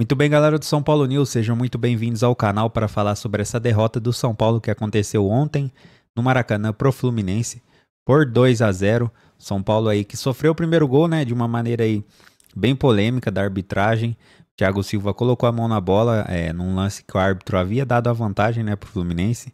Muito bem, galera do São Paulo News, sejam muito bem-vindos ao canal para falar sobre essa derrota do São Paulo que aconteceu ontem no Maracanã pro Fluminense por 2 a 0. São Paulo aí que sofreu o primeiro gol, né, de uma maneira aí bem polêmica da arbitragem. Thiago Silva colocou a mão na bola é, num lance que o árbitro havia dado a vantagem, né, pro Fluminense.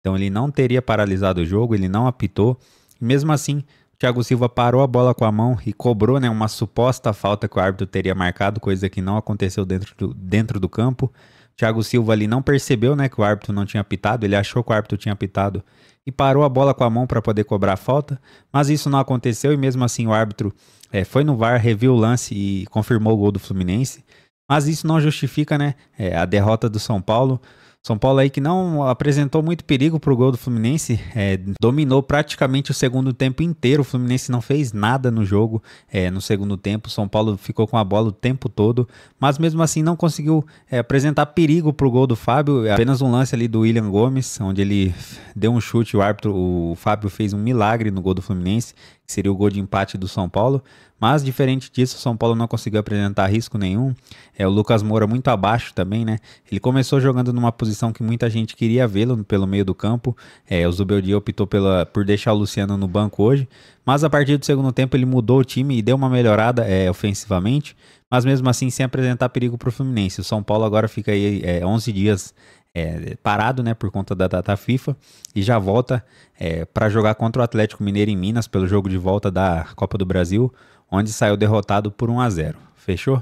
Então ele não teria paralisado o jogo, ele não apitou. Mesmo assim, Thiago Silva parou a bola com a mão e cobrou né, uma suposta falta que o árbitro teria marcado, coisa que não aconteceu dentro do, dentro do campo. Thiago Silva ali não percebeu né, que o árbitro não tinha pitado. ele achou que o árbitro tinha pitado e parou a bola com a mão para poder cobrar a falta, mas isso não aconteceu e mesmo assim o árbitro é, foi no VAR, reviu o lance e confirmou o gol do Fluminense. Mas isso não justifica né, é, a derrota do São Paulo. São Paulo aí que não apresentou muito perigo para o gol do Fluminense, é, dominou praticamente o segundo tempo inteiro. O Fluminense não fez nada no jogo é, no segundo tempo. São Paulo ficou com a bola o tempo todo, mas mesmo assim não conseguiu é, apresentar perigo para o gol do Fábio. É apenas um lance ali do William Gomes, onde ele deu um chute, o árbitro, o Fábio fez um milagre no gol do Fluminense que seria o gol de empate do São Paulo. Mas diferente disso, o São Paulo não conseguiu apresentar risco nenhum. É o Lucas Moura muito abaixo também, né? Ele começou jogando numa posição que muita gente queria vê-lo pelo meio do campo. É, o Zubeldia optou pela, por deixar o Luciano no banco hoje, mas a partir do segundo tempo ele mudou o time e deu uma melhorada é, ofensivamente, mas mesmo assim sem apresentar perigo para o Fluminense. O São Paulo agora fica aí é, 11 dias é, parado, né, por conta da data FIFA e já volta é, para jogar contra o Atlético Mineiro em Minas pelo jogo de volta da Copa do Brasil, onde saiu derrotado por 1 a 0. Fechou?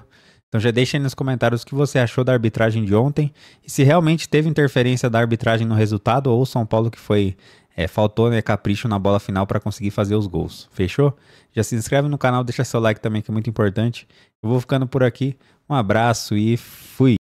Então já deixa aí nos comentários o que você achou da arbitragem de ontem e se realmente teve interferência da arbitragem no resultado ou o São Paulo que foi é, faltou né, capricho na bola final para conseguir fazer os gols. Fechou? Já se inscreve no canal, deixa seu like também que é muito importante. Eu vou ficando por aqui. Um abraço e fui.